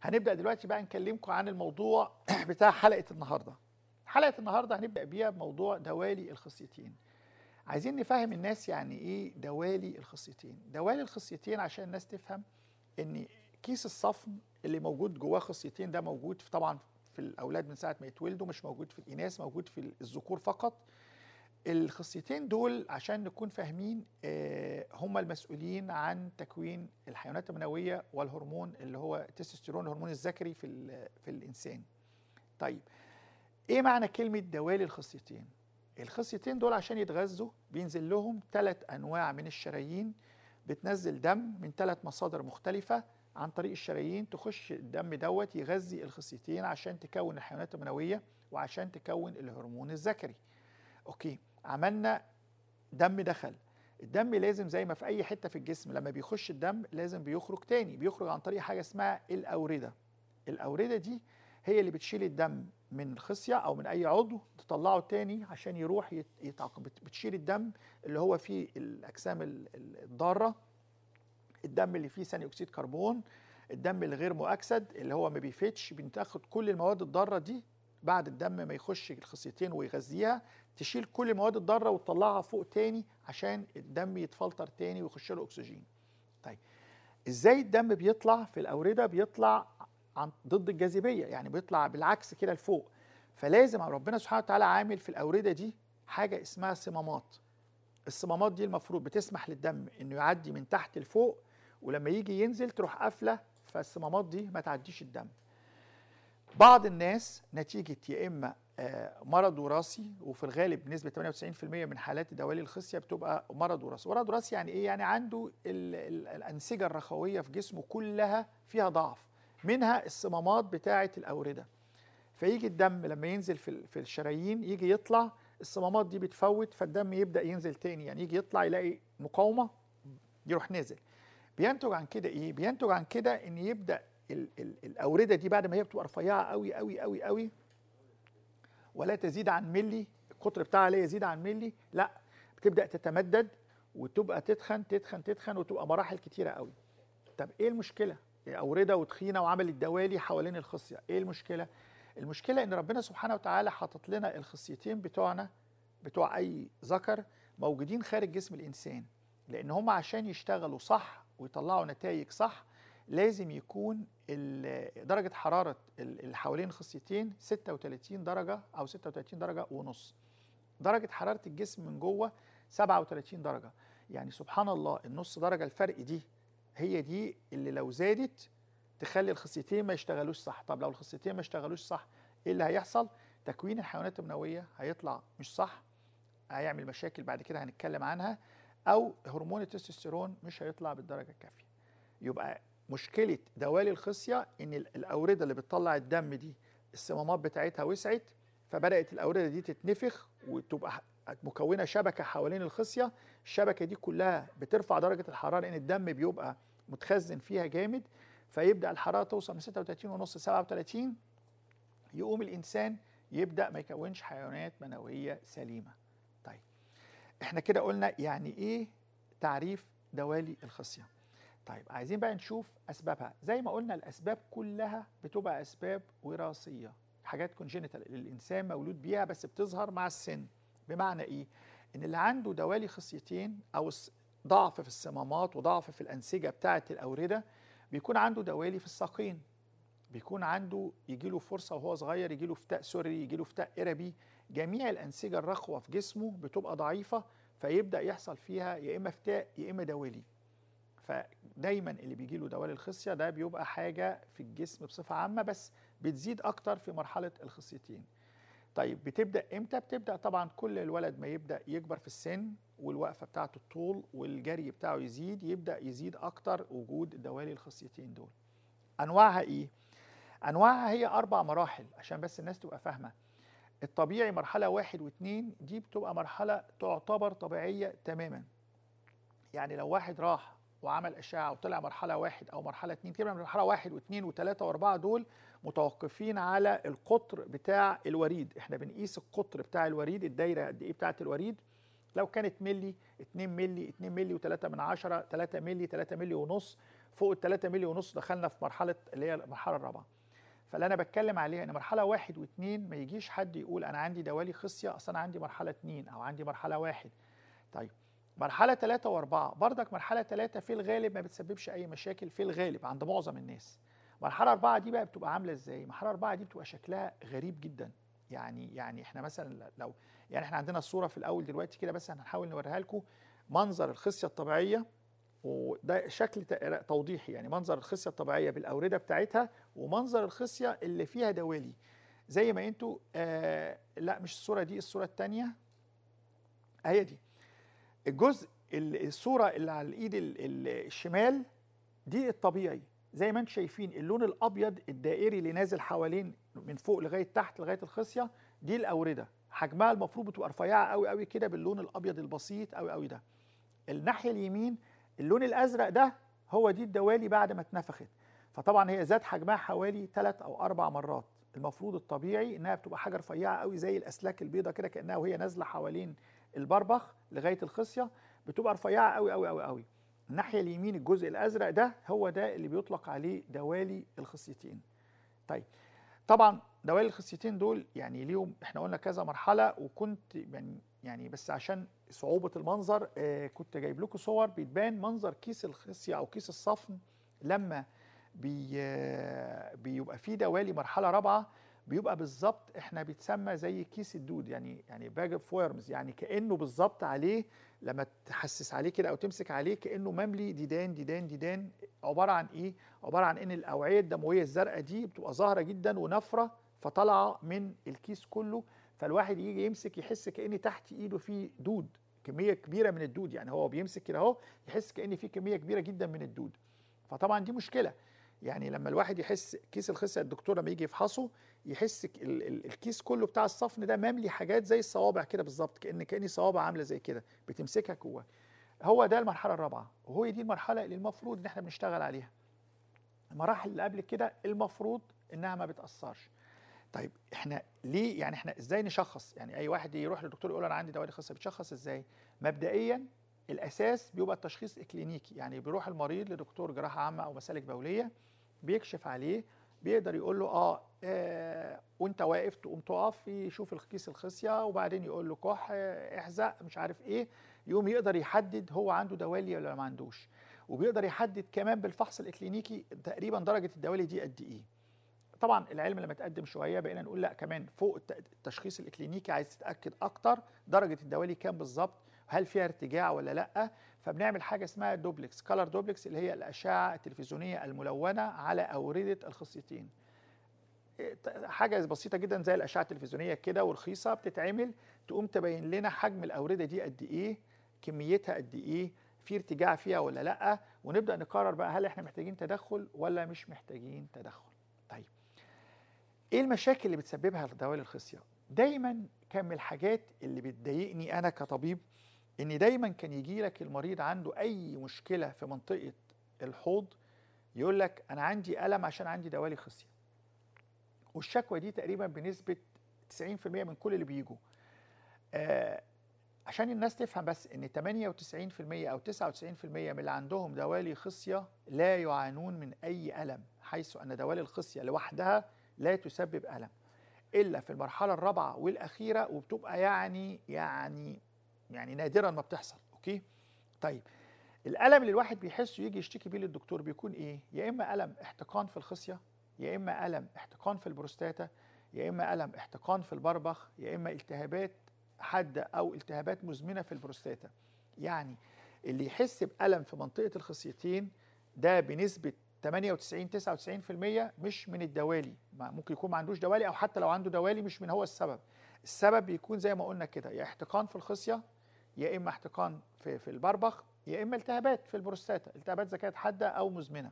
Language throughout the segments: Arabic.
هنبدا دلوقتي بقى نكلمكم عن الموضوع بتاع حلقه النهارده حلقه النهارده هنبدا بيها بموضوع دوالي الخصيتين عايزين نفهم الناس يعني ايه دوالي الخصيتين دوالي الخصيتين عشان الناس تفهم ان كيس الصفن اللي موجود جواه خصيتين ده موجود في طبعا في الاولاد من ساعه ما يتولدوا مش موجود في الاناث موجود في الذكور فقط الخصيتين دول عشان نكون فاهمين آه، هم المسؤولين عن تكوين الحيوانات المنويه والهرمون اللي هو التستوستيرون الهرمون الذكري في في الانسان. طيب ايه معنى كلمه دوالي الخصيتين؟ الخصيتين دول عشان يتغذوا بينزل لهم ثلاث انواع من الشرايين بتنزل دم من ثلاث مصادر مختلفه عن طريق الشرايين تخش الدم دوت يغذي الخصيتين عشان تكون الحيوانات المنويه وعشان تكون الهرمون الذكري. اوكي عملنا دم دخل الدم لازم زي ما في اي حته في الجسم لما بيخش الدم لازم بيخرج تاني بيخرج عن طريق حاجه اسمها الاورده الاورده دي هي اللي بتشيل الدم من الخصيه او من اي عضو تطلعه تاني عشان يروح يتعقم بتشيل الدم اللي هو فيه الاجسام الضاره الدم اللي فيه ثاني اكسيد كربون الدم الغير مؤكسد اللي هو ما بيفتش بتاخد كل المواد الضاره دي بعد الدم ما يخش الخصيتين ويغذيها تشيل كل المواد الضاره وتطلعها فوق تاني عشان الدم يتفلتر تاني ويخش له اكسجين طيب ازاي الدم بيطلع في الاورده بيطلع عن ضد الجاذبيه يعني بيطلع بالعكس كده لفوق فلازم ربنا سبحانه وتعالى عامل في الاورده دي حاجه اسمها صمامات الصمامات دي المفروض بتسمح للدم انه يعدي من تحت لفوق ولما يجي ينزل تروح قافله فالصمامات دي ما تعديش الدم بعض الناس نتيجة يا إما آه، مرض وراثي وفي الغالب نسبة 98% من حالات دوالي الخصية بتبقى مرض وراثي، مرض وراثي يعني إيه؟ يعني عنده الأنسجة الرخوية في جسمه كلها فيها ضعف منها الصمامات بتاعة الأوردة فيجي الدم لما ينزل في الشرايين يجي يطلع الصمامات دي بتفوت فالدم يبدأ ينزل تاني يعني يجي يطلع يلاقي مقاومة يروح نازل بينتج عن كده إيه؟ بينتج عن كده إن يبدأ ال ال الاورده دي بعد ما هي بتبقى رفيعه قوي قوي قوي قوي ولا تزيد عن ملي القطر بتاعها لا يزيد عن ملي لا بتبدا تتمدد وتبقى تتخن تتخن تتخن وتبقى مراحل كتيره قوي طب ايه المشكله اورده وتخينه وعملت دوالي حوالين الخصيه ايه المشكله المشكله ان ربنا سبحانه وتعالى حاطط لنا الخصيتين بتوعنا بتوع اي ذكر موجودين خارج جسم الانسان لان هم عشان يشتغلوا صح ويطلعوا نتائج صح لازم يكون درجه حراره اللي حوالين خصيتين 36 درجه او 36 درجه ونص درجه حراره الجسم من جوه 37 درجه يعني سبحان الله النص درجه الفرق دي هي دي اللي لو زادت تخلي الخصيتين ما يشتغلوش صح طب لو الخصيتين ما يشتغلوش صح ايه اللي هيحصل تكوين الحيوانات المنوية هيطلع مش صح هيعمل مشاكل بعد كده هنتكلم عنها او هرمون التستوستيرون مش هيطلع بالدرجه الكافيه يبقى مشكله دوالي الخصيه ان الاورده اللي بتطلع الدم دي الصمامات بتاعتها وسعت فبدات الاورده دي تتنفخ وتبقى مكونه شبكه حوالين الخصيه الشبكه دي كلها بترفع درجه الحراره لان الدم بيبقى متخزن فيها جامد فيبدا الحراره توصل من 36 ونص 37 يقوم الانسان يبدا ما يكونش حيوانات منويه سليمه طيب احنا كده قلنا يعني ايه تعريف دوالي الخصيه طيب عايزين بقى نشوف اسبابها زي ما قلنا الاسباب كلها بتبقى اسباب وراثيه حاجات كونجنتال الانسان مولود بيها بس بتظهر مع السن بمعنى ايه ان اللي عنده دوالي خصيتين او ضعف في الصمامات وضعف في الانسجه بتاعه الاورده بيكون عنده دوالي في الساقين بيكون عنده يجي له فرصه وهو صغير يجي له فتاء سري يجي له فتاء اربي جميع الانسجه الرخوه في جسمه بتبقى ضعيفه فيبدا يحصل فيها يا اما فتاء يا اما دوالي فدايما اللي بيجي له دوال الخصيه ده بيبقى حاجه في الجسم بصفه عامه بس بتزيد اكتر في مرحله الخصيتين طيب بتبدا امتى بتبدا طبعا كل الولد ما يبدا يكبر في السن والوقفه بتاعته الطول والجري بتاعه يزيد يبدا يزيد اكتر وجود دوالي الخصيتين دول انواعها ايه انواعها هي اربع مراحل عشان بس الناس تبقى فاهمه الطبيعي مرحله واحد واثنين دي بتبقى مرحله تعتبر طبيعيه تماما يعني لو واحد راح وعمل اشعه وطلع مرحله واحد او مرحله اتنين كده مرحله واحد واثنين وثلاثه واربعه دول متوقفين على القطر بتاع الوريد احنا بنقيس القطر بتاع الوريد الدايره قد ايه بتاعه الوريد لو كانت ملي 2 ملي 2 ملي و3 من 10 3 ملي 3 ملي ونص فوق ال 3 ملي ونص دخلنا في مرحله اللي هي المرحله الرابعه فاللي انا بتكلم عليها ان مرحله واحد واثنين ما يجيش حد يقول انا عندي دوالي خصيه اصل انا عندي مرحله اثنين او عندي مرحله واحد طيب مرحله ثلاثة واربعة بردك مرحله ثلاثة في الغالب ما بتسببش اي مشاكل في الغالب عند معظم الناس مرحله أربعة دي بقى بتبقى عامله ازاي مرحله أربعة دي بتبقى شكلها غريب جدا يعني يعني احنا مثلا لو يعني احنا عندنا الصوره في الاول دلوقتي كده بس هنحاول نوريها لكم منظر الخصيه الطبيعيه وده شكل توضيحي يعني منظر الخصيه الطبيعيه بالاورده بتاعتها ومنظر الخصيه اللي فيها دوالي زي ما انتوا آه لا مش الصوره دي الصوره الثانيه هي دي الجزء الصوره اللي على الايد الشمال دي الطبيعي زي ما انتم شايفين اللون الابيض الدائري اللي نازل حوالين من فوق لغايه تحت لغايه الخصيه دي الاورده حجمها المفروض بتبقى رفيعه قوي قوي كده باللون الابيض البسيط قوي قوي ده الناحيه اليمين اللون الازرق ده هو دي الدوالي بعد ما اتنفخت فطبعا هي زاد حجمها حوالي 3 او 4 مرات المفروض الطبيعي انها بتبقى حاجه رفيعه قوي زي الاسلاك البيضه كده كانها وهي نازله حوالين البربخ لغايه الخصيه بتبقى رفيعه قوي قوي قوي قوي الناحيه اليمين الجزء الازرق ده هو ده اللي بيطلق عليه دوالي الخصيتين طيب طبعا دوالي الخصيتين دول يعني ليهم احنا قلنا كذا مرحله وكنت يعني يعني بس عشان صعوبه المنظر آه كنت جايب لكم صور بتبان منظر كيس الخصيه او كيس الصفن لما بي آه بيبقى فيه دوالي مرحله رابعه بيبقى بالظبط احنا بيتسمى زي كيس الدود يعني يعني باج اوف ويرمز يعني كانه بالظبط عليه لما تحسس عليه كده او تمسك عليه كانه مملي ديدان ديدان ديدان عباره عن ايه؟ عباره عن ان الاوعيه الدمويه الزرقاء دي بتبقى ظاهره جدا ونفره فطالعه من الكيس كله فالواحد يجي يمسك يحس كان تحت ايده في دود كميه كبيره من الدود يعني هو بيمسك كده اهو يحس كان في كميه كبيره جدا من الدود فطبعا دي مشكله يعني لما الواحد يحس كيس الخصيه الدكتور لما يجي يفحصه يحس الكيس كله بتاع الصفن ده مملي حاجات زي الصوابع كده بالظبط كان كاني صوابع عامله زي كده بتمسكها جوه هو ده المرحله الرابعه وهو دي المرحله اللي المفروض ان احنا بنشتغل عليها المراحل اللي قبل كده المفروض انها ما بتاثرش طيب احنا ليه يعني احنا ازاي نشخص يعني اي واحد يروح للدكتور يقول انا عندي دوالي خاصه بتشخص ازاي مبدئيا الاساس بيبقى التشخيص اكلينيكي يعني بيروح المريض لدكتور جراحه عامه او مسالك بوليه بيكشف عليه بيقدر يقول له اه, آه وانت واقف تقوم تقف يشوف الكيس الخصيه وبعدين يقول له كح احزق مش عارف ايه يقوم يقدر يحدد هو عنده دوالي ولا ما عندوش وبيقدر يحدد كمان بالفحص الاكلينيكي تقريبا درجه الدوالي دي قد ايه طبعا العلم لما تقدم شويه بقينا نقول لا كمان فوق التشخيص الاكلينيكي عايز تتاكد اكتر درجه الدوالي كام بالظبط هل فيها ارتجاع ولا لا فبنعمل حاجه اسمها دوبلكس كلر دوبلكس اللي هي الاشعه التلفزيونيه الملونه على اورده الخصيتين حاجه بسيطه جدا زي الاشعه التلفزيونيه كده ورخيصه بتتعمل تقوم تبين لنا حجم الاورده دي قد ايه كميتها قد ايه في ارتجاع فيها ولا لا ونبدا نقرر بقى هل احنا محتاجين تدخل ولا مش محتاجين تدخل طيب ايه المشاكل اللي بتسببها دوالي الخصيه دايما كان من الحاجات اللي بتضايقني انا كطبيب ان دايما كان يجي لك المريض عنده اي مشكله في منطقه الحوض يقول لك انا عندي الم عشان عندي دوالي خصيه والشكوى دي تقريبا بنسبه 90% من كل اللي بيجوا آه عشان الناس تفهم بس ان 98% او 99% من اللي عندهم دوالي خصيه لا يعانون من اي الم حيث ان دوالي الخصيه لوحدها لا تسبب الم الا في المرحله الرابعه والاخيره وبتبقى يعني يعني يعني نادرا ما بتحصل اوكي طيب الالم اللي الواحد بيحسه يجي يشتكي بيه للدكتور بيكون ايه يا اما الم احتقان في الخصيه يا اما الم احتقان في البروستاتا يا اما الم احتقان في البربخ يا اما التهابات حاده او التهابات مزمنه في البروستاتا يعني اللي يحس بالم في منطقه الخصيتين ده بنسبه 98 99% مش من الدوالي ممكن يكون ما عندوش دوالي او حتى لو عنده دوالي مش من هو السبب السبب بيكون زي ما قلنا كده يا احتقان في الخصيه يا اما احتقان في في البربخ يا اما التهابات في البروستاتا التهابات اذا كانت حاده او مزمنه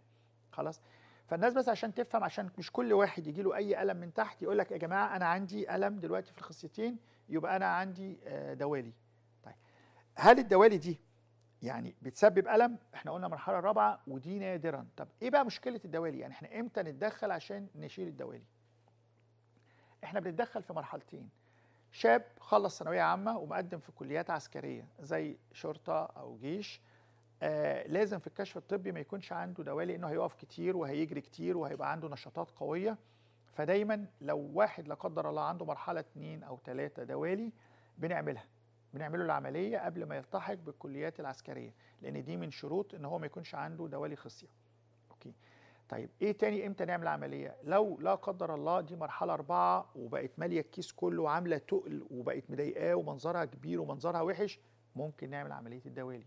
خلاص فالناس بس عشان تفهم عشان مش كل واحد يجي له اي الم من تحت يقول لك يا جماعه انا عندي الم دلوقتي في الخصيتين يبقى انا عندي آه، دوالي طيب هل الدوالي دي يعني بتسبب الم احنا قلنا مرحله الرابعه ودي نادرا طب ايه بقى مشكله الدوالي يعني احنا امتى نتدخل عشان نشيل الدوالي احنا بنتدخل في مرحلتين شاب خلص ثانويه عامه ومقدم في كليات عسكريه زي شرطه او جيش آه لازم في الكشف الطبي ما يكونش عنده دوالي لانه هيقف كتير وهيجري كتير وهيبقى عنده نشاطات قويه فدايما لو واحد لا قدر الله عنده مرحله اتنين او تلاتة دوالي بنعملها بنعمله العمليه قبل ما يلتحق بالكليات العسكريه لان دي من شروط ان هو ما يكونش عنده دوالي خصيه طيب ايه تاني امتى نعمل عمليه لو لا قدر الله دي مرحله اربعه وبقت ماليه الكيس كله وعامله تقل وبقت مضايقاه ومنظرها كبير ومنظرها وحش ممكن نعمل عمليه الدوالي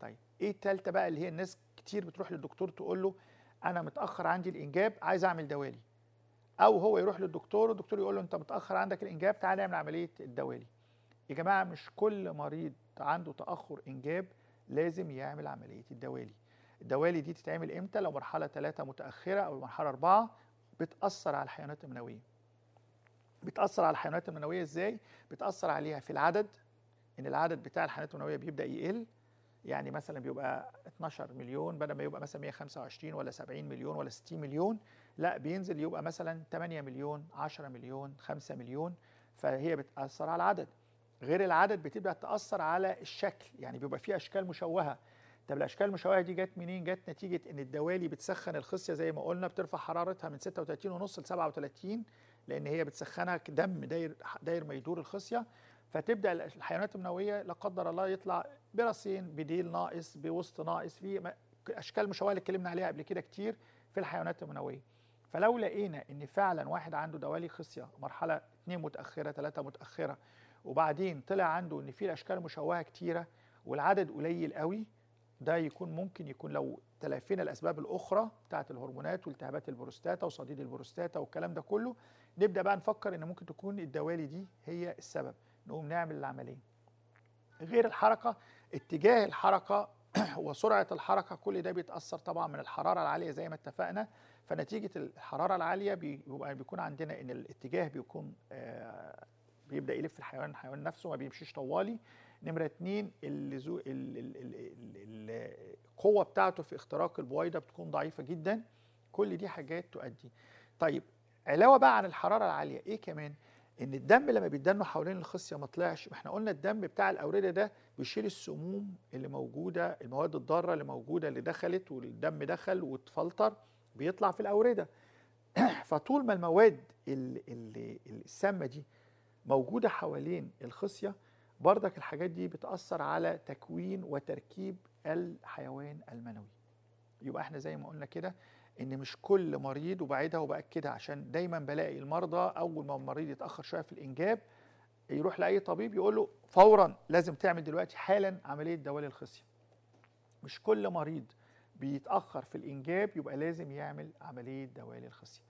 طيب ايه التالته بقى اللي هي الناس كتير بتروح للدكتور تقول له انا متاخر عندي الانجاب عايز اعمل دوالي او هو يروح للدكتور والدكتور يقول له انت متاخر عندك الانجاب تعالى اعمل عمليه الدوالي يا جماعه مش كل مريض عنده تاخر انجاب لازم يعمل عمليه الدوالي الدوالي دي تتعمل امتى لو مرحله 3 متاخره او مرحله 4 بتاثر على الحيوانات المنويه بتاثر على الحيوانات المنويه ازاي بتاثر عليها في العدد ان العدد بتاع الحيوانات المنويه بيبدا يقل يعني مثلا بيبقى 12 مليون بدل ما يبقى مثلا 125 ولا 70 مليون ولا 60 مليون لا بينزل يبقى مثلا 8 مليون 10 مليون 5 مليون فهي بتاثر على العدد غير العدد بتبدا تاثر على الشكل يعني بيبقى في اشكال مشوهه طب الاشكال المشوهه دي جت منين جت نتيجه ان الدوالي بتسخن الخصيه زي ما قلنا بترفع حرارتها من 36.5 ل 37 لان هي بتسخنها دم داير داير ما يدور الخصيه فتبدا الحيوانات المنويه لا قدر الله يطلع براسين بديل ناقص بوسط ناقص في اشكال مشوهه اللي اتكلمنا عليها قبل كده كتير في الحيوانات المنويه فلو لقينا ان فعلا واحد عنده دوالي خصيه مرحله 2 متاخره 3 متاخره وبعدين طلع عنده ان في الاشكال مشوهه كتيره والعدد قليل قوي ده يكون ممكن يكون لو تلافينا الاسباب الاخرى بتاعت الهرمونات والتهابات البروستاتا وصديد البروستاتا والكلام ده كله نبدا بقى نفكر ان ممكن تكون الدوالي دي هي السبب نقوم نعمل العمليه غير الحركه اتجاه الحركه وسرعه الحركه كل ده بيتاثر طبعا من الحراره العاليه زي ما اتفقنا فنتيجه الحراره العاليه بيبقى بيكون عندنا ان الاتجاه بيكون آه بيبدا يلف الحيوان الحيوان نفسه ما بيمشيش طوالي نمره اتنين القوه بتاعته في اختراق البويضه بتكون ضعيفه جدا كل دي حاجات تؤدي طيب علاوه بقى عن الحراره العاليه ايه كمان ان الدم لما بيتدنوا حوالين الخصيه ما طلعش احنا قلنا الدم بتاع الاورده ده بيشيل السموم اللي موجوده المواد الضاره اللي موجوده اللي دخلت والدم دخل واتفلتر بيطلع في الاورده فطول ما المواد السامه دي موجوده حوالين الخصيه بردك الحاجات دي بتأثر على تكوين وتركيب الحيوان المنوي يبقى احنا زي ما قلنا كده ان مش كل مريض وبعيدها وباكدها عشان دايما بلاقي المرضى اول ما المريض يتاخر شويه في الانجاب يروح لاي طبيب يقول له فورا لازم تعمل دلوقتي حالا عمليه دوالي الخصيه مش كل مريض بيتاخر في الانجاب يبقى لازم يعمل عمليه دوالي الخصيه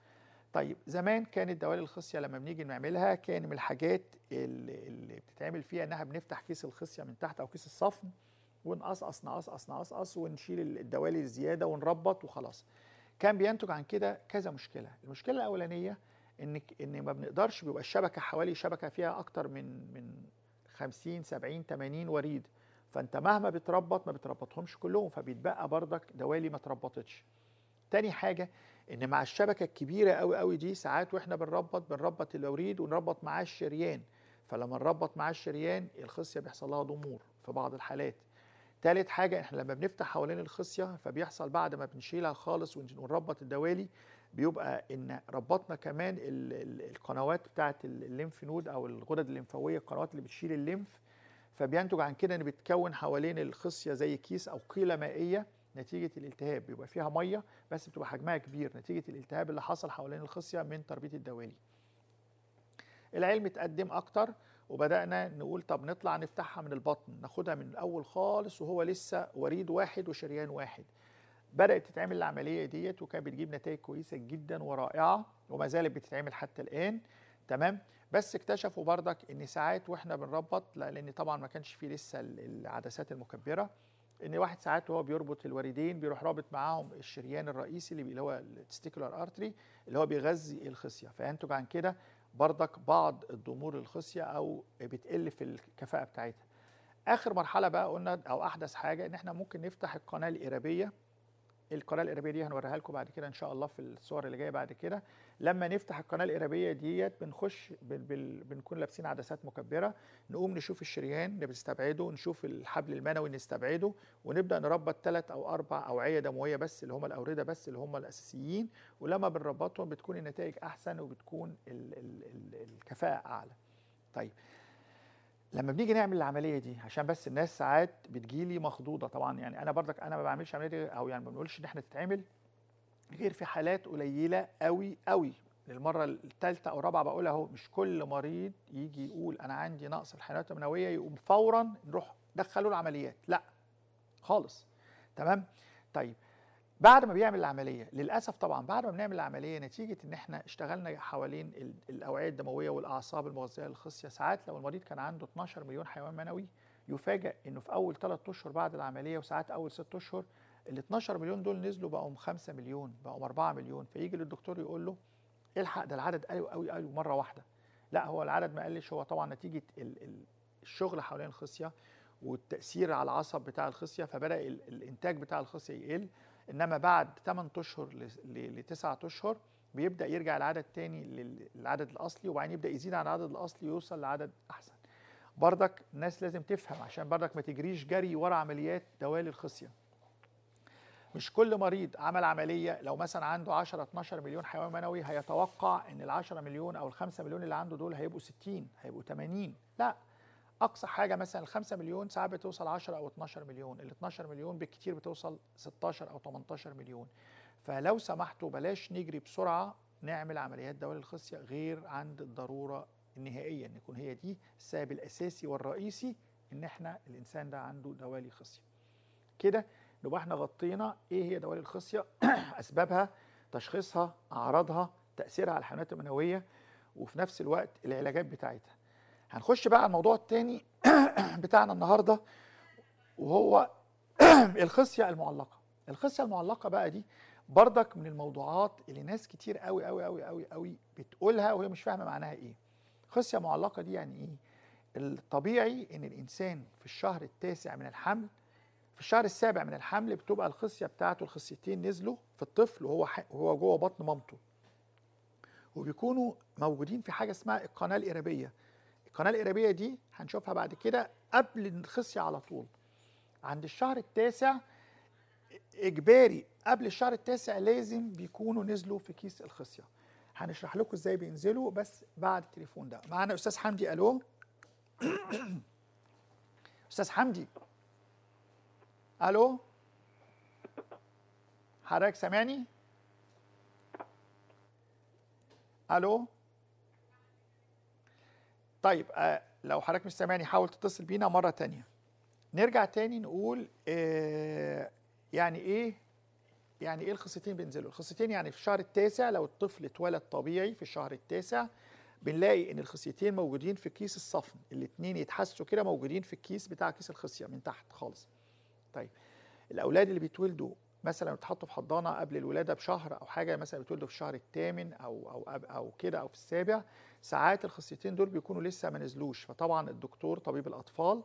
طيب زمان كانت دوالي الخصيه لما بنيجي نعملها كان من الحاجات اللي, اللي بتتعمل فيها انها بنفتح كيس الخصيه من تحت او كيس الصفن ونقصقص نقصقص نقصقص ونشيل الدوالي الزياده ونربط وخلاص. كان بينتج عن كده كذا مشكله، المشكله الاولانيه ان ان ما بنقدرش بيبقى الشبكه حوالي شبكه فيها اكتر من من 50 70 80 وريد فانت مهما بتربط ما بتربطهمش كلهم فبيتبقى بردك دوالي ما تربطتش. تاني حاجه ان مع الشبكه الكبيره قوي قوي دي ساعات واحنا بنربط بنربط الوريد ونربط معاه الشريان فلما نربط معاه الشريان الخصيه بيحصل لها ضمور في بعض الحالات ثالث حاجة احنا لما بنفتح حوالين الخصية فبيحصل بعد ما بنشيلها خالص ونربط الدوالي بيبقى ان ربطنا كمان القنوات بتاعة الليمف نود او الغدد الليمفاوية القنوات اللي بتشيل الليمف فبينتج عن كده ان بتكون حوالين الخصية زي كيس او قيلة مائية نتيجه الالتهاب بيبقى فيها ميه بس بتبقى حجمها كبير نتيجه الالتهاب اللي حصل حوالين الخصيه من تربيط الدوالي العلم اتقدم اكتر وبدانا نقول طب نطلع نفتحها من البطن ناخدها من الاول خالص وهو لسه وريد واحد وشريان واحد بدات تتعمل العمليه ديت وكانت بتجيب نتائج كويسه جدا ورائعه وما زالت بتتعمل حتى الان تمام بس اكتشفوا بردك ان ساعات واحنا بنربط لان طبعا ما كانش فيه لسه العدسات المكبره ان واحد ساعات وهو بيربط الوريدين بيروح رابط معاهم الشريان الرئيسي اللي هو التستيكولار ارتري اللي هو بيغذي الخصيه فينتج عن كده بردك بعض الضمور الخصيه او بتقل في الكفاءه بتاعتها اخر مرحله بقى قلنا او احدث حاجه ان احنا ممكن نفتح القناه الارابيه القناه الارهابيه دي هنوريها لكم بعد كده ان شاء الله في الصور اللي جايه بعد كده لما نفتح القناه الارهابيه ديت بنخش بنكون لابسين عدسات مكبره نقوم نشوف الشريان اللي بنستبعده نشوف الحبل المنوي نستبعده ونبدا نربط ثلاث او اربع اوعيه دمويه بس اللي هم الاورده بس اللي هم الاساسيين ولما بنربطهم بتكون النتائج احسن وبتكون ال ال ال الكفاءه اعلى طيب لما بنيجي نعمل العمليه دي عشان بس الناس ساعات بتجيلي مخضوضه طبعا يعني انا برضك انا ما بعملش عمليه دي او يعني ما بنقولش ان احنا تتعمل غير في حالات قليله قوي قوي للمره الثالثه او الرابعه بقول اهو مش كل مريض يجي يقول انا عندي نقص في الحيوانات المنويه يقوم فورا نروح دخلوا العمليات لا خالص تمام طيب بعد ما بيعمل العمليه للاسف طبعا بعد ما بنعمل العمليه نتيجه ان احنا اشتغلنا حوالين الاوعيه الدمويه والاعصاب المغذيه للخصيه ساعات لو المريض كان عنده 12 مليون حيوان منوي يفاجئ انه في اول 3 اشهر بعد العمليه وساعات اول 6 اشهر ال 12 مليون دول نزلوا بقوا 5 مليون بقوا 4 مليون فيجي للدكتور يقول له الحق ده العدد قوي قوي قوي مره واحده لا هو العدد ما قلش هو طبعا نتيجه الشغل حوالين الخصيه والتاثير على العصب بتاع الخصيه فبدا الانتاج بتاع الخصيه يقل انما بعد 8 اشهر ل 9 اشهر بيبدا يرجع العدد تاني للعدد الاصلي وبعدين يبدا يزيد عن العدد الاصلي يوصل لعدد احسن بردك الناس لازم تفهم عشان بردك ما تجريش جري ورا عمليات دوالي الخصيه مش كل مريض عمل عمليه لو مثلا عنده 10 12 مليون حيوان منوي هيتوقع ان ال 10 مليون او ال 5 مليون اللي عنده دول هيبقوا 60 هيبقوا 80 لا اقصى حاجه مثلا ال 5 مليون ساعات بتوصل 10 او 12 مليون ال 12 مليون بالكتير بتوصل 16 او 18 مليون فلو سمحتوا بلاش نجري بسرعه نعمل عمليات دوالي الخصيه غير عند الضروره النهائيه ان يكون هي دي السبب الاساسي والرئيسي ان احنا الانسان ده عنده دوالي خصيه كده نبقى احنا غطينا ايه هي دوالي الخصيه اسبابها تشخيصها اعراضها تاثيرها على الحيوانات المنويه وفي نفس الوقت العلاجات بتاعتها هنخش بقى على الموضوع الثاني بتاعنا النهارده وهو الخصيه المعلقه الخصيه المعلقه بقى دي بردك من الموضوعات اللي ناس كتير قوي قوي قوي قوي قوي بتقولها وهي مش فاهمه معناها ايه خصيه معلقه دي يعني ايه الطبيعي ان الانسان في الشهر التاسع من الحمل في الشهر السابع من الحمل بتبقى الخصيه بتاعته الخصيتين نزلوا في الطفل وهو وهو جوه بطن مامته وبيكونوا موجودين في حاجه اسمها القناه الارابيه القناه الارابيه دي هنشوفها بعد كده قبل الخصيه على طول عند الشهر التاسع اجباري قبل الشهر التاسع لازم بيكونوا نزلوا في كيس الخصيه هنشرح لكم ازاي بينزلوا بس بعد التليفون ده معانا استاذ حمدي الو استاذ حمدي الو حضرتك سامعني الو طيب آه لو حضرتك مش سامعني حاول تتصل بينا مره تانية نرجع تاني نقول آه يعني ايه يعني ايه الخصيتين بينزلوا الخصيتين يعني في الشهر التاسع لو الطفل اتولد طبيعي في الشهر التاسع بنلاقي ان الخصيتين موجودين في كيس الصفن الاثنين يتحسوا كده موجودين في الكيس بتاع كيس الخصيه من تحت خالص طيب الاولاد اللي بيتولدوا مثلا بتحطه في حضانه قبل الولاده بشهر او حاجه مثلا بتولده في الشهر الثامن او او او كده او في السابع ساعات الخصيتين دول بيكونوا لسه ما نزلوش فطبعا الدكتور طبيب الاطفال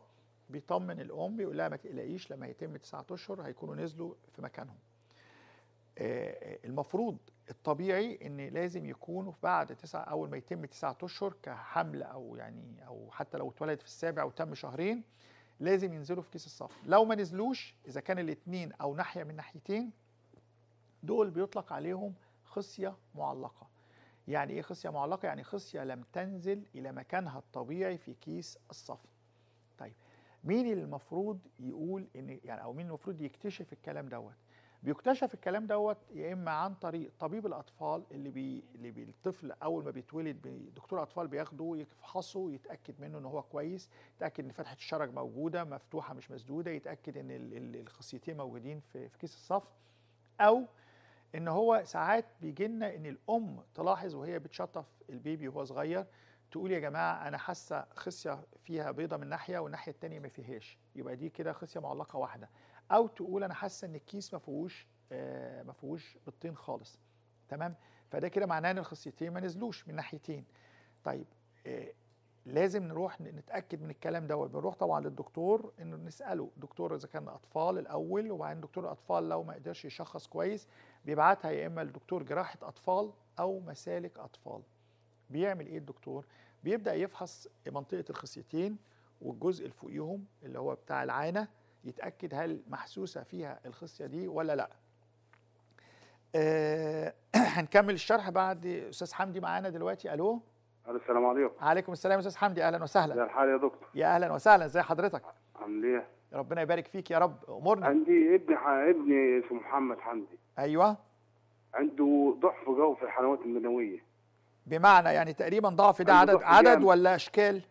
بيطمن الام بيقول لها ما تقلقيش لما يتم تسعة اشهر هيكونوا نزلوا في مكانهم المفروض الطبيعي ان لازم يكونوا بعد تسعة اول ما يتم تسعة اشهر كحمل او يعني او حتى لو اتولد في السابع وتم شهرين لازم ينزلوا في كيس الصفر لو ما نزلوش اذا كان الاثنين او ناحيه من ناحيتين دول بيطلق عليهم خصيه معلقه يعني ايه خصيه معلقه يعني خصيه لم تنزل الى مكانها الطبيعي في كيس الصفر طيب مين اللي المفروض يقول ان يعني او مين المفروض يكتشف الكلام دوت بيكتشف الكلام دوت يا اما عن طريق طبيب الاطفال اللي بي اللي بي الطفل اول ما بيتولد بي دكتور اطفال بياخده يفحصه يتاكد منه ان هو كويس يتاكد ان فتحه الشرج موجوده مفتوحه مش مسدوده يتاكد ان الخصيتين موجودين في في كيس الصف او ان هو ساعات بيجي لنا ان الام تلاحظ وهي بتشطف البيبي وهو صغير تقول يا جماعه انا حاسه خصيه فيها بيضه من ناحيه والناحيه الثانيه ما فيهاش يبقى دي كده خصيه معلقه واحده او تقول انا حاسه ان الكيس ما فيهوش آه، ما فيهوش بطين خالص تمام فده كده معناه ان الخصيتين ما نزلوش من ناحيتين طيب آه، لازم نروح نتاكد من الكلام دوت بنروح طبعا للدكتور انه نساله دكتور اذا كان اطفال الاول وبعدين دكتور الاطفال لو ما قدرش يشخص كويس بيبعتها يا اما لدكتور جراحه اطفال او مسالك اطفال بيعمل ايه الدكتور بيبدا يفحص منطقه الخصيتين والجزء اللي فوقيهم اللي هو بتاع العانه يتاكد هل محسوسه فيها الخصيه دي ولا لا أه هنكمل الشرح بعد استاذ حمدي معانا دلوقتي الو السلام عليكم وعليكم السلام استاذ حمدي اهلا وسهلا ازي الحال يا دكتور يا اهلا وسهلا ازي حضرتك عامل ايه ربنا يبارك فيك يا رب امورنا عندي ابني ح... ابني اسمه محمد حمدي ايوه عنده ضعف جوفي الحلوات المنويه بمعنى يعني تقريبا ضعف ده عدد عدد جامد. ولا اشكال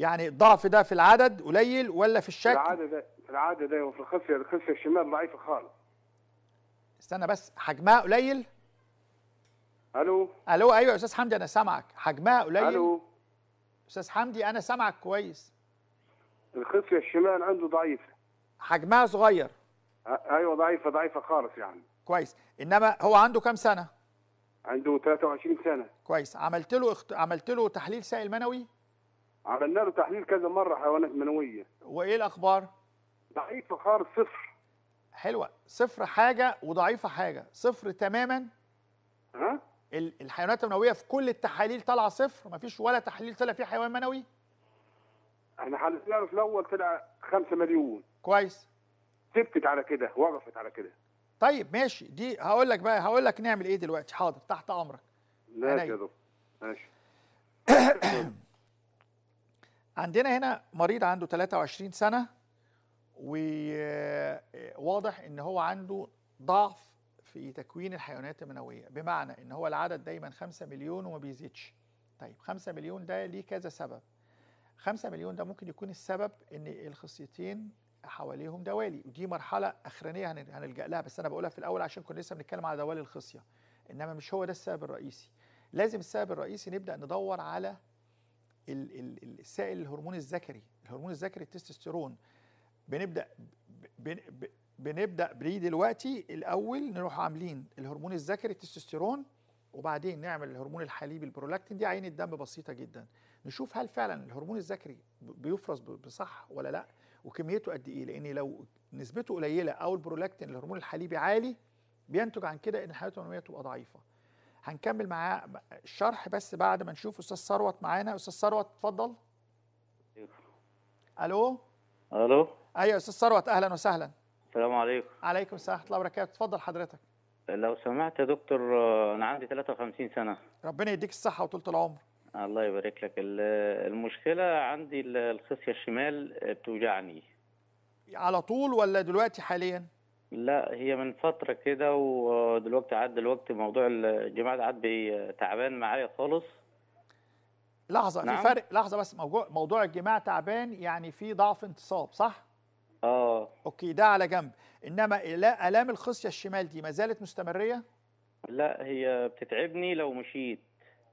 يعني الضعف ده في العدد قليل ولا في الشكل؟ في العدد ده في العدد ده وفي الخصيه الخصيه الشمال ضعيفه خالص استنى بس حجمها قليل؟ الو الو ايوه يا استاذ حمدي انا سامعك حجمها قليل الو استاذ حمدي انا سامعك كويس الخصيه الشمال عنده ضعيفه حجمها صغير ايوه ضعيفه ضعيفه خالص يعني كويس انما هو عنده كام سنه عنده 23 سنه كويس عملت له اخت... عملت له تحليل سائل منوي عملنا له تحليل كذا مره حيوانات منويه وايه الاخبار ضعيفه خالص صفر حلوه صفر حاجه وضعيفه حاجه صفر تماما ها الحيوانات المنويه في كل التحاليل طالعه صفر مفيش ولا تحليل طلع فيه حيوان منوي احنا حللنا في الاول طلع 5 مليون كويس ثبتت على كده وقفت على كده طيب ماشي دي هقول لك بقى هقول لك نعمل ايه دلوقتي حاضر تحت امرك ماشي يا دكتور ماشي عندنا هنا مريض عنده 23 سنة وواضح آه، ان هو عنده ضعف في تكوين الحيوانات المنوية بمعنى ان هو العدد دايما 5 مليون وما بيزيدش طيب 5 مليون ده ليه كذا سبب 5 مليون ده ممكن يكون السبب ان الخصيتين حواليهم دوالي ودي مرحلة أخرانية هنلجأ لها بس أنا بقولها في الأول عشان كنا لسه بنتكلم على دوالي الخصية إنما مش هو ده السبب الرئيسي لازم السبب الرئيسي نبدأ ندور على السائل الهرمون الذكري الهرمون الذكري التستوستيرون بنبدا بنبدا بيه دلوقتي الاول نروح عاملين الهرمون الذكري التستوستيرون وبعدين نعمل الهرمون الحليبي البرولاكتين دي عين الدم بسيطه جدا نشوف هل فعلا الهرمون الذكري بيفرز بصح ولا لا وكميته قد ايه لان لو نسبته قليله او البرولاكتين الهرمون الحليبي عالي بينتج عن كده ان حالته النوويه تبقى ضعيفه هنكمل معاه الشرح بس بعد ما نشوف استاذ ثروت معانا استاذ ثروت اتفضل الو الو ايوه استاذ ثروت اهلا وسهلا السلام عليكم عليكم السلام ورحمه الله وبركاته اتفضل حضرتك لو سمحت يا دكتور انا عندي 53 سنه ربنا يديك الصحه وطولة العمر الله يبارك لك المشكله عندي الخصيه الشمال بتوجعني على طول ولا دلوقتي حاليا لا هي من فترة كده ودلوقتي عاد دلوقتي موضوع الجماعة عاد تعبان معايا خالص لحظة نعم؟ في فرق لحظة بس موضوع موضوع الجماع تعبان يعني في ضعف انتصاب صح؟ اه اوكي ده على جنب انما الام الخصية الشمال دي ما زالت مستمرية؟ لا هي بتتعبني لو مشيت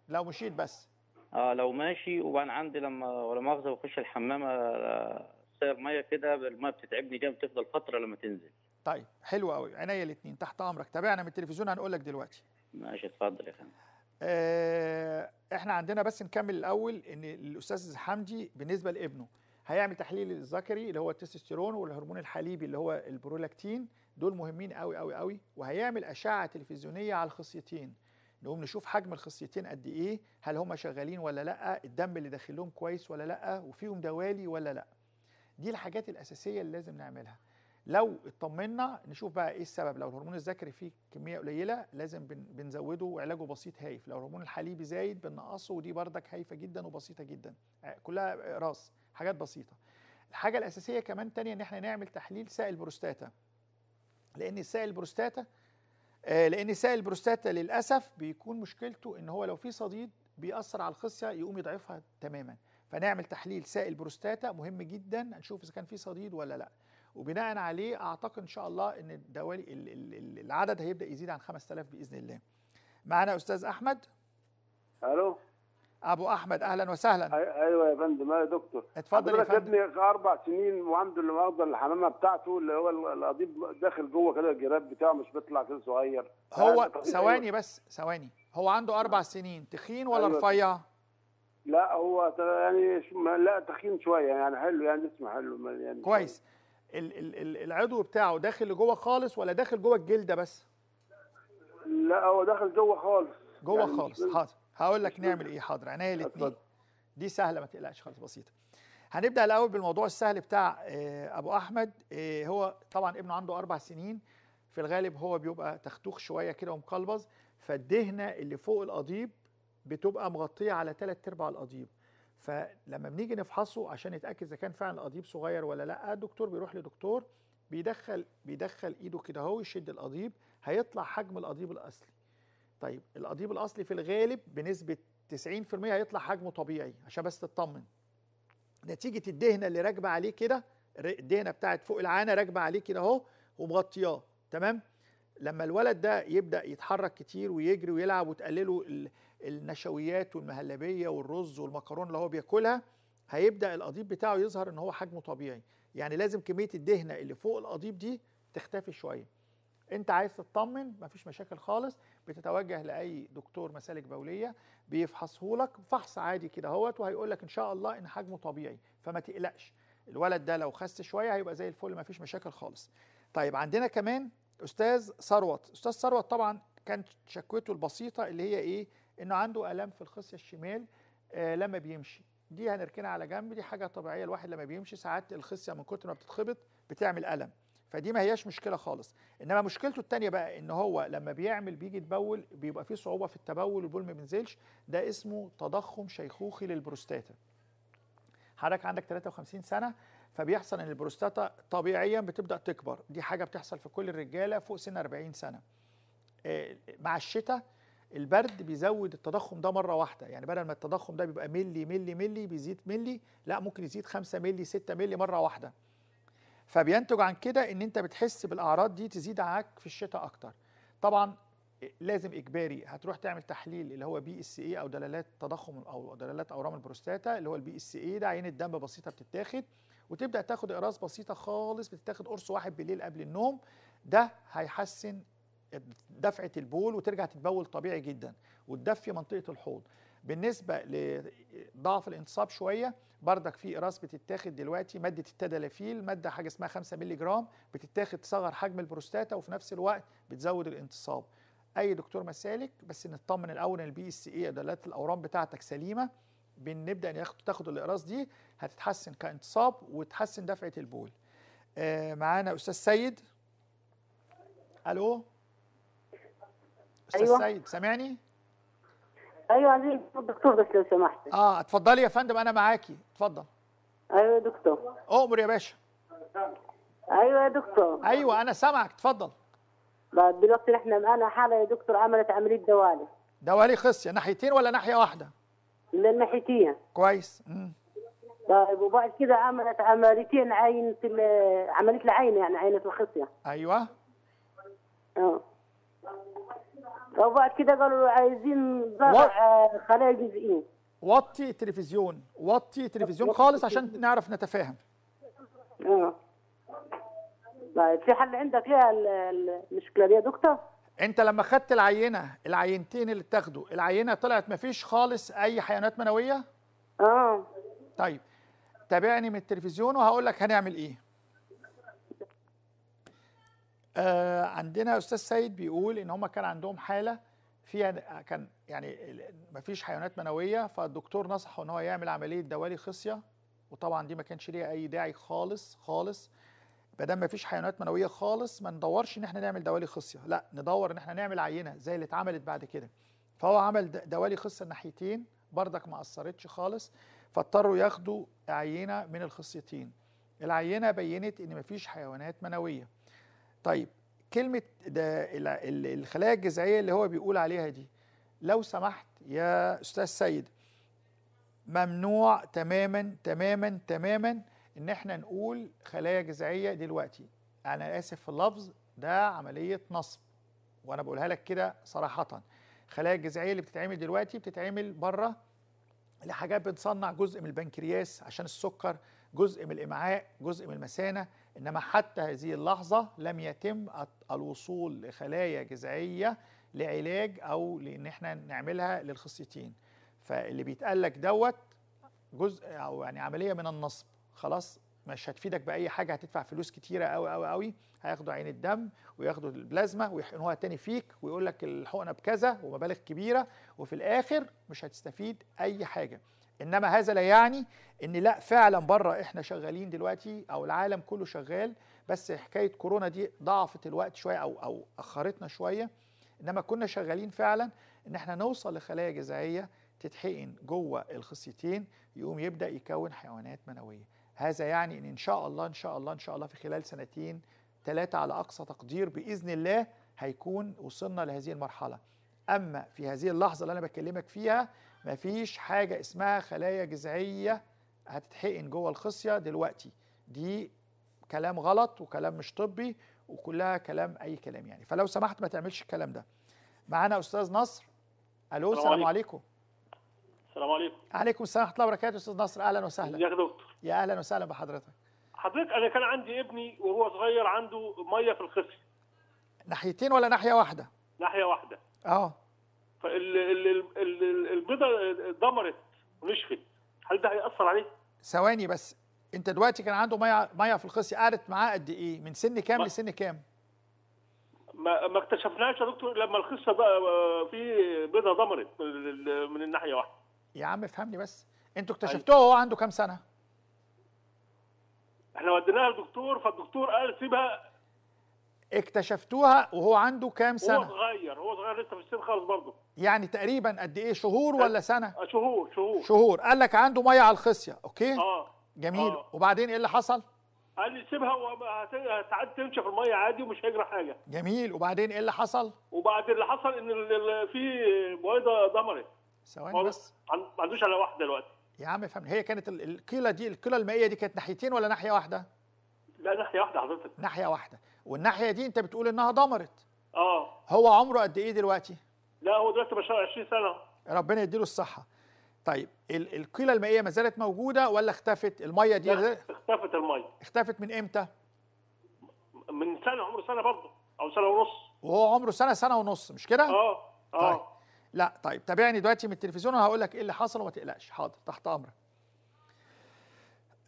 لو مشيت بس اه لو ماشي وبعدين عندي لما ولا مؤاخذة بخش الحمام آه، سايب مية كده المية بتتعبني جامد تفضل فترة لما تنزل طيب حلو قوي عينيا الاثنين تحت امرك تابعنا من التلفزيون هنقول لك دلوقتي ماشي اتفضل يا فندم آه، احنا عندنا بس نكمل الاول ان الاستاذ حمدي بالنسبه لابنه هيعمل تحليل الذكري اللي هو التستوستيرون والهرمون الحليبي اللي هو البرولاكتين دول مهمين قوي قوي قوي وهيعمل اشعه تلفزيونيه على الخصيتين نقوم نشوف حجم الخصيتين قد ايه هل هم شغالين ولا لا الدم اللي داخلهم كويس ولا لا وفيهم دوالي ولا لا دي الحاجات الاساسيه اللي لازم نعملها لو اطمنا نشوف بقى ايه السبب لو الهرمون الذكري فيه كميه قليله لازم بنزوده وعلاجه بسيط هايف لو الهرمون الحليبي زايد بنقصه ودي بردك هايفه جدا وبسيطه جدا آه، كلها راس حاجات بسيطه الحاجه الاساسيه كمان تانية ان احنا نعمل تحليل سائل بروستاتا لان سائل البروستاتا آه، لان سائل البروستاتا للاسف بيكون مشكلته ان هو لو في صديد بيأثر على الخصيه يقوم يضعفها تماما فنعمل تحليل سائل بروستاتا مهم جدا نشوف اذا كان في صديد ولا لا وبناء عليه اعتقد ان شاء الله ان الدوالي العدد هيبدا يزيد عن 5000 باذن الله معنا استاذ احمد الو ابو احمد اهلا وسهلا ايوه يا فندم يا دكتور اتفضل يا فندم ابني اربع سنين وعنده اللي الحمامه بتاعته اللي هو القضيب داخل جوه كده الجراب بتاعه مش بيطلع كده صغير هو ثواني بس ثواني هو عنده أه. اربع سنين تخين ولا أيوة. رفيع؟ لا هو يعني لا تخين شويه يعني حلو يعني اسمه حلو يعني كويس العضو بتاعه داخل لجوه خالص ولا داخل جوه الجلده بس لا هو داخل جوه خالص جوه يعني خالص حاضر هقول لك نعمل ايه حاضر عينيا الاثنين دي سهله ما تقلقش خالص بسيطه هنبدا الاول بالموضوع السهل بتاع آه، ابو احمد آه، هو طبعا ابنه عنده اربع سنين في الغالب هو بيبقى تختوخ شويه كده ومقلبظ فالدهنه اللي فوق القضيب بتبقى مغطيه على ثلاث ارباع القضيب فلما بنيجي نفحصه عشان نتاكد اذا كان فعلا القضيب صغير ولا لا الدكتور بيروح لدكتور بيدخل بيدخل ايده كده اهو يشد القضيب هيطلع حجم القضيب الاصلي طيب القضيب الاصلي في الغالب بنسبه 90% هيطلع حجمه طبيعي عشان بس تطمن نتيجه الدهنه اللي راكبه عليه كده الدهنه بتاعت فوق العانه راكبه عليه كده اهو ومغطياه تمام لما الولد ده يبدا يتحرك كتير ويجري ويلعب وتقلله النشويات والمهلبيه والرز والمكرونه اللي هو بياكلها هيبدا القضيب بتاعه يظهر ان هو حجمه طبيعي يعني لازم كميه الدهنه اللي فوق القضيب دي تختفي شويه انت عايز تطمن مفيش مشاكل خالص بتتوجه لاي دكتور مسالك بوليه بيفحصه لك فحص عادي كده اهوت وهيقول لك ان شاء الله ان حجمه طبيعي فما تقلقش الولد ده لو خس شويه هيبقى زي الفل مفيش مشاكل خالص طيب عندنا كمان استاذ ثروت استاذ ثروت طبعا كانت شكوته البسيطه اللي هي ايه انه عنده الام في الخصيه الشمال آه لما بيمشي دي هنركنها على جنب دي حاجه طبيعيه الواحد لما بيمشي ساعات الخصيه من كتر ما بتتخبط بتعمل الم فدي ما هياش مشكله خالص انما مشكلته الثانيه بقى ان هو لما بيعمل بيجي يتبول بيبقى فيه صعوبه في التبول والبول ما بينزلش ده اسمه تضخم شيخوخي للبروستاتا حضرتك عندك 53 سنه فبيحصل ان البروستاتا طبيعيا بتبدا تكبر دي حاجه بتحصل في كل الرجاله فوق سن 40 سنه آه، مع الشتاء البرد بيزود التضخم ده مره واحده يعني بدل ما التضخم ده بيبقى ملي ملي ملي بيزيد ملي لا ممكن يزيد 5 ملي 6 ملي مره واحده فبينتج عن كده ان انت بتحس بالاعراض دي تزيد عاك في الشتاء اكتر طبعا لازم اجباري هتروح تعمل تحليل اللي هو بي اس اي او دلالات تضخم او دلالات اورام البروستاتا اللي هو البي اس اي ده عينه دم بسيطه بتتاخد وتبدا تاخد اقراص بسيطه خالص بتتاخد قرص واحد بالليل قبل النوم ده هيحسن دفعه البول وترجع تتبول طبيعي جدا وتدفي منطقه الحوض بالنسبه لضعف الانتصاب شويه بردك في اقراص بتتاخد دلوقتي ماده التدلافيل ماده حاجه اسمها 5 مللي جرام بتتاخد تصغر حجم البروستاتا وفي نفس الوقت بتزود الانتصاب اي دكتور مسالك بس نطمن الاول ان البي اس اي ادلات الاورام بتاعتك سليمه بنبدا ناخد تاخد الاقراص دي هتتحسن كانتصاب وتحسن دفعه البول آه معانا استاذ سيد الو استاذ أيوة. سيد سامعني ايوه عايزين دكتور بس لو سمحت اه اتفضلي يا فندم انا معاكي اتفضل ايوه يا دكتور اؤمر يا باشا ايوه يا دكتور ايوه انا سامعك اتفضل دلوقتي احنا معانا حاله يا دكتور عملت عمليه دوالي دوالي خصيه ناحيتين ولا ناحيه واحده للناحيتين كويس مم. طيب وبعد كده عملت عمليتين عينة عملية العين يعني عينة الخصية ايوه اه وبعد كده قالوا عايزين زرع و... خلايا جزئية وطي التلفزيون وطي التلفزيون خالص عشان نعرف نتفاهم اه طيب في حل عندك يا المشكلة دي يا دكتور؟ انت لما خدت العينه العينتين اللي اتاخدوا العينه طلعت مفيش خالص اي حيوانات منويه اه طيب تابعني من التلفزيون وهقول لك هنعمل ايه آه عندنا استاذ سيد بيقول ان هم كان عندهم حاله فيها كان يعني مفيش حيوانات منويه فالدكتور نصحه ان هو يعمل عمليه دوالي خصيه وطبعا دي ما كانش ليها اي داعي خالص خالص ما دام مفيش حيوانات منويه خالص ما ندورش ان احنا نعمل دوالي خصيه لا ندور ان احنا نعمل عينه زي اللي اتعملت بعد كده فهو عمل دوالي خصيه الناحيتين بردك ما اثرتش خالص فاضطروا ياخدوا عينه من الخصيتين العينه بينت ان مفيش حيوانات منويه طيب كلمه ده الخلايا الجذعيه اللي هو بيقول عليها دي لو سمحت يا استاذ سيد ممنوع تماما تماما تماما ان احنا نقول خلايا جذعيه دلوقتي انا اسف في اللفظ ده عمليه نصب وانا بقولها لك كده صراحه الخلايا الجذعيه اللي بتتعمل دلوقتي بتتعمل بره لحاجات بتصنع جزء من البنكرياس عشان السكر جزء من الامعاء جزء من المثانه انما حتى هذه اللحظه لم يتم الوصول لخلايا جذعيه لعلاج او لان احنا نعملها للخصيتين فاللي بيتقال لك دوت جزء او يعني عمليه من النصب خلاص مش هتفيدك باي حاجه هتدفع فلوس كتيره قوي قوي قوي هياخدوا عين الدم وياخدوا البلازما ويحقنوها تاني فيك ويقول لك الحقنه بكذا ومبالغ كبيره وفي الاخر مش هتستفيد اي حاجه انما هذا لا يعني ان لا فعلا بره احنا شغالين دلوقتي او العالم كله شغال بس حكايه كورونا دي ضعفت الوقت شويه او او اخرتنا شويه انما كنا شغالين فعلا ان احنا نوصل لخلايا جذعيه تتحقن جوه الخصيتين يقوم يبدا يكون حيوانات منويه هذا يعني ان ان شاء الله ان شاء الله ان شاء الله في خلال سنتين ثلاثه على اقصى تقدير باذن الله هيكون وصلنا لهذه المرحله اما في هذه اللحظه اللي انا بكلمك فيها مفيش حاجه اسمها خلايا جذعيه هتتحقن جوه الخصيه دلوقتي دي كلام غلط وكلام مش طبي وكلها كلام اي كلام يعني فلو سمحت ما تعملش الكلام ده معانا استاذ نصر الو السلام عليكم السلام عليكم وعليكم السلام ورحمه الله وبركاته استاذ نصر اهلا وسهلا ازيك يا دكتور يا اهلا وسهلا بحضرتك حضرتك انا كان عندي ابني وهو صغير عنده ميه في الخصر ناحيتين ولا ناحيه واحده ناحيه واحده اه فالبيضه اتدمرت ونشفت هل ده هياثر عليه ثواني بس انت دلوقتي كان عنده ميه ميه في الخصر قعدت معاه قد ايه من سن كام ما... لسن كام ما ما اكتشفناش يا دكتور لما الخصه بقى في بيضه ضمرت من الناحيه واحده يا عم افهمني بس انتوا أيوة. اكتشفتوه وهو عنده كام سنه احنا وديناها للدكتور فالدكتور قال سيبها اكتشفتوها وهو عنده كام سنه؟ هو صغير هو صغير لسه في السن خالص برضه يعني تقريبا قد ايه شهور ولا سنه؟ آه، شهور شهور شهور قال لك عنده ميه على الخصيه اوكي؟ اه جميل آه. وبعدين ايه اللي حصل؟ قال لي سيبها وهتعدي تمشي في الميه عادي ومش هيجرى حاجه جميل وبعدين ايه اللي حصل؟ وبعد اللي حصل ان في بويضه دمرت ثواني بس ما عندوش على واحده دلوقتي يا عم فهمني هي كانت القيله دي القيله المائيه دي كانت ناحيتين ولا ناحيه واحده؟ لا ناحيه واحده حضرتك ناحيه واحده والناحيه دي انت بتقول انها دمرت اه هو عمره قد ايه دلوقتي؟ لا هو دلوقتي ما شاء 20 سنه ربنا يديله الصحه طيب القيله المائيه ما زالت موجوده ولا اختفت الميه دي اختفت الميه اختفت من امتى من سنه عمره سنه برضه او سنه ونص وهو عمره سنه سنه ونص مش كده اه اه طيب. لا طيب تابعني دلوقتي من التلفزيون وهقول لك ايه اللي حصل وما تقلقش حاضر تحت امرك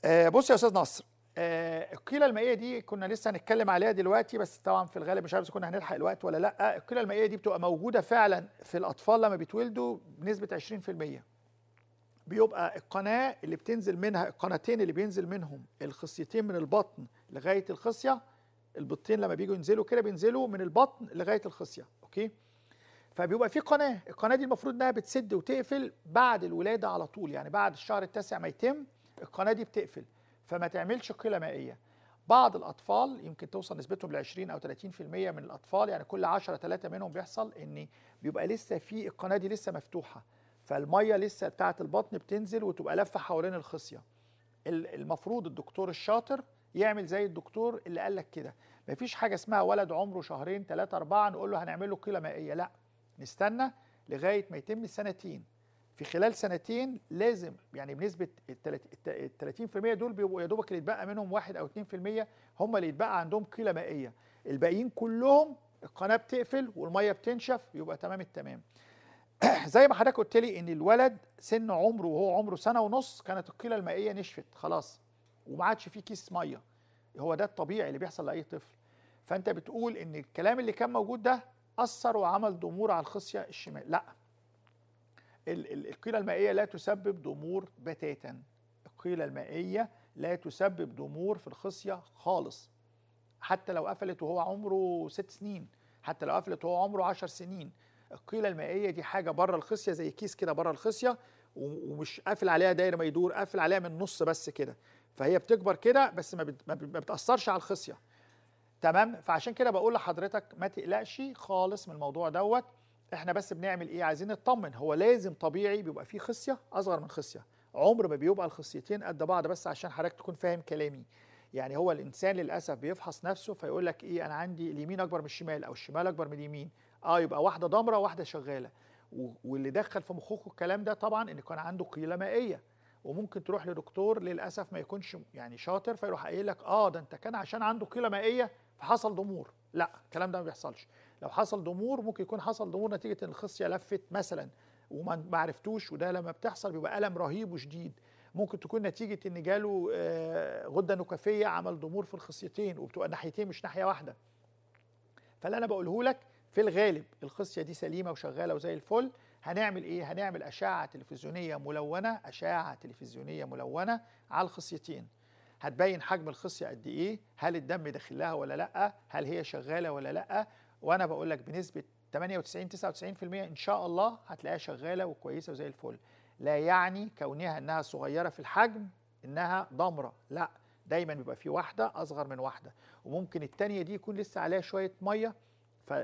آه بص يا استاذ نصر آه القيله المائيه دي كنا لسه هنتكلم عليها دلوقتي بس طبعا في الغالب مش عارف اذا كنا هنلحق الوقت ولا لا القيله المائيه دي بتبقى موجوده فعلا في الاطفال لما بيتولدوا بنسبه 20% بيبقى القناه اللي بتنزل منها القناتين اللي بينزل منهم الخصيتين من البطن لغايه الخصيه البطين لما بيجوا ينزلوا كده بينزلوا من البطن لغايه الخصيه اوكي فبيبقى في قناه القناه دي المفروض انها بتسد وتقفل بعد الولاده على طول يعني بعد الشهر التاسع ما يتم القناه دي بتقفل فما تعملش قله مائيه بعض الاطفال يمكن توصل نسبتهم ل 20 او 30% من الاطفال يعني كل 10 3 منهم بيحصل ان بيبقى لسه في القناه دي لسه مفتوحه فالميه لسه بتاعه البطن بتنزل وتبقى لفه حوالين الخصيه المفروض الدكتور الشاطر يعمل زي الدكتور اللي قال لك كده مفيش حاجه اسمها ولد عمره شهرين ثلاثه اربعه نقول له هنعمل له قيله مائيه لا نستنى لغايه ما يتم سنتين في خلال سنتين لازم يعني بنسبه ال 30% دول بيبقوا يا دوبك اللي يتبقى منهم 1 او 2% هم اللي يتبقى عندهم قيله مائيه الباقيين كلهم القناه بتقفل والميه بتنشف يبقى تمام التمام زي ما حضرتك قلت لي ان الولد سن عمره وهو عمره سنه ونص كانت القيله المائيه نشفت خلاص وما عادش فيه كيس ميه هو ده الطبيعي اللي بيحصل لاي طفل فانت بتقول ان الكلام اللي كان موجود ده اثر وعمل ضمور على الخصيه الشمال لا القيله المائيه لا تسبب ضمور بتاتا القيله المائيه لا تسبب ضمور في الخصيه خالص حتى لو قفلت وهو عمره ست سنين حتى لو قفلت وهو عمره عشر سنين القيله المائيه دي حاجه بره الخصيه زي كيس كده بره الخصيه ومش قافل عليها دايره ما يدور قافل عليها من النص بس كده فهي بتكبر كده بس ما بتاثرش على الخصيه تمام فعشان كده بقول لحضرتك ما تقلقش خالص من الموضوع دوت احنا بس بنعمل ايه عايزين نطمن هو لازم طبيعي بيبقى فيه خصيه اصغر من خصيه عمر ما بيبقى الخصيتين قد بعض بس عشان حضرتك تكون فاهم كلامي يعني هو الانسان للاسف بيفحص نفسه فيقول لك ايه انا عندي اليمين اكبر من الشمال او الشمال اكبر من اليمين اه يبقى واحده ضمره وواحده شغاله واللي دخل في مخه الكلام ده طبعا ان كان عنده قيله مائيه وممكن تروح لدكتور للاسف ما يكونش يعني شاطر فيروح قايل لك اه ده انت كان عشان عنده قيله مائيه فحصل ضمور لا الكلام ده ما بيحصلش لو حصل ضمور ممكن يكون حصل ضمور نتيجه ان الخصيه لفت مثلا وما عرفتوش وده لما بتحصل بيبقى الم رهيب وشديد ممكن تكون نتيجه ان جاله آه، غده نكفيه عمل ضمور في الخصيتين وبتبقى ناحيتين مش ناحيه واحده فاللي انا بقوله لك في الغالب الخصيه دي سليمه وشغاله وزي الفل هنعمل ايه هنعمل اشعه تلفزيونيه ملونه اشعه تلفزيونيه ملونه على الخصيتين هتبين حجم الخصيه قد ايه هل الدم داخل لها ولا لا هل هي شغاله ولا لا وانا بقول لك بنسبه 98 99% ان شاء الله هتلاقيها شغاله وكويسه وزي الفل لا يعني كونها انها صغيره في الحجم انها ضمره لا دايما بيبقى في واحده اصغر من واحده وممكن الثانيه دي يكون لسه عليها شويه ميه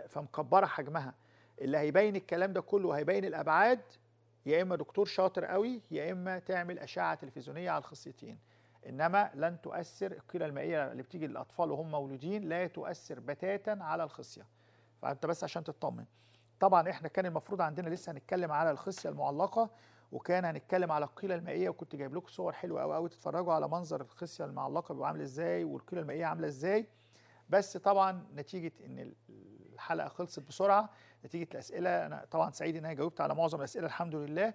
فمكبره حجمها اللي هيبين الكلام ده كله وهيبين الابعاد يا اما دكتور شاطر قوي يا اما تعمل اشعه تلفزيونيه على الخصيتين انما لن تؤثر الكلى المائيه اللي بتيجي للاطفال وهم مولودين لا تؤثر بتاتا على الخصيه فانت بس عشان تطمن طبعا احنا كان المفروض عندنا لسه هنتكلم على الخصيه المعلقه وكان هنتكلم على الكلى المائيه وكنت جايب لكم صور حلوه قوي قوي تتفرجوا على منظر الخصيه المعلقه بيبقى عامل ازاي والكلى المائيه عامله ازاي بس طبعا نتيجه ان الحلقه خلصت بسرعه نتيجه الاسئله انا طبعا سعيد ان انا جاوبت على معظم الاسئله الحمد لله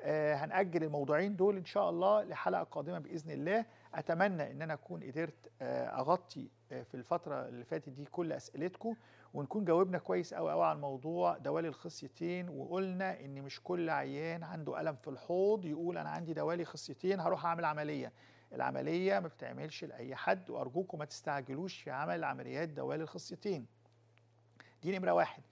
آه، هنأجل الموضوعين دول إن شاء الله لحلقة قادمة بإذن الله أتمنى إن أنا أكون قدرت آه، أغطي آه، في الفترة اللي فاتت دي كل أسئلتكم ونكون جاوبنا كويس أوي أوي على الموضوع دوالي الخصيتين وقلنا إن مش كل عيان عنده ألم في الحوض يقول أنا عندي دوالي خصيتين هروح أعمل عملية العملية ما بتعملش لأي حد وأرجوكم ما تستعجلوش في عمل عمليات دوالي الخصيتين دي نمرة واحد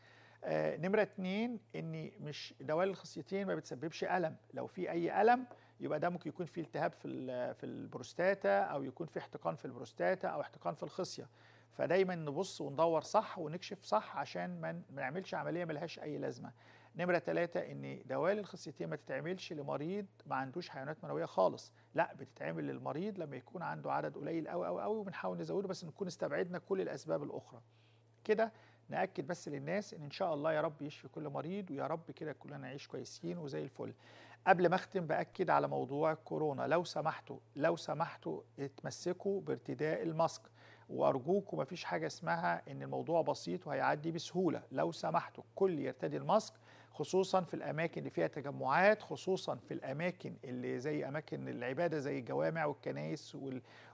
آه، نمرة اتنين ان مش دوال الخصيتين ما بتسببش ألم لو في أي ألم يبقى ده ممكن يكون في التهاب في في البروستاتا أو يكون في احتقان في البروستاتا أو احتقان في الخصية فدايما نبص وندور صح ونكشف صح عشان ما نعملش عملية ملهاش أي لازمة نمرة ثلاثة ان دوال الخصيتين ما تتعملش لمريض ما عندوش حيوانات منوية خالص لا بتتعمل للمريض لما يكون عنده عدد قليل قوي قوي قوي وبنحاول نزوده بس نكون استبعدنا كل الأسباب الأخرى كده ناكد بس للناس ان ان شاء الله يا رب يشفي كل مريض ويا رب كده كلنا نعيش كويسين وزي الفل قبل ما اختم باكد على موضوع كورونا لو سمحتوا لو سمحتوا اتمسكوا بارتداء الماسك وارجوكم مفيش حاجه اسمها ان الموضوع بسيط وهيعدي بسهوله لو سمحتوا الكل يرتدي الماسك خصوصا في الاماكن اللي فيها تجمعات خصوصا في الاماكن اللي زي اماكن العباده زي الجوامع والكنائس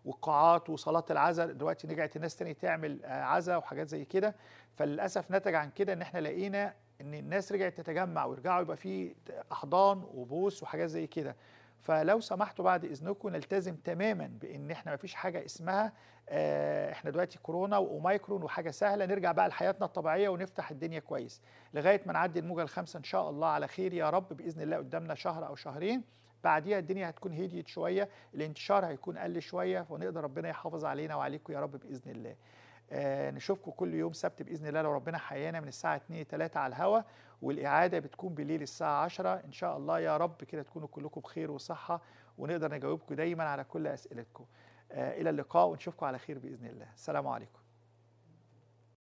والقاعات وصلاه العزاء دلوقتي رجعت الناس تاني تعمل آه، عزاء وحاجات زي كده فللاسف نتج عن كده ان احنا لقينا ان الناس رجعت تتجمع ويرجعوا يبقى في احضان وبوس وحاجات زي كده فلو سمحتوا بعد اذنكم نلتزم تماما بان احنا ما فيش حاجه اسمها آه، احنا دلوقتي كورونا واوميكرون وحاجه سهله نرجع بقى لحياتنا الطبيعيه ونفتح الدنيا كويس لغايه ما نعدي الموجه الخامسه ان شاء الله على خير يا رب باذن الله قدامنا شهر او شهرين بعديها الدنيا هتكون هديت شويه الانتشار هيكون قل شويه ونقدر ربنا يحافظ علينا وعليكم يا رب باذن الله آه، نشوفكم كل يوم سبت باذن الله لو ربنا حيانا من الساعه 2 3 على الهوا والاعاده بتكون بالليل الساعه 10 ان شاء الله يا رب كده تكونوا كلكم بخير وصحه ونقدر نجاوبكم دايما على كل اسئلتكم آه، الى اللقاء ونشوفكم على خير باذن الله السلام عليكم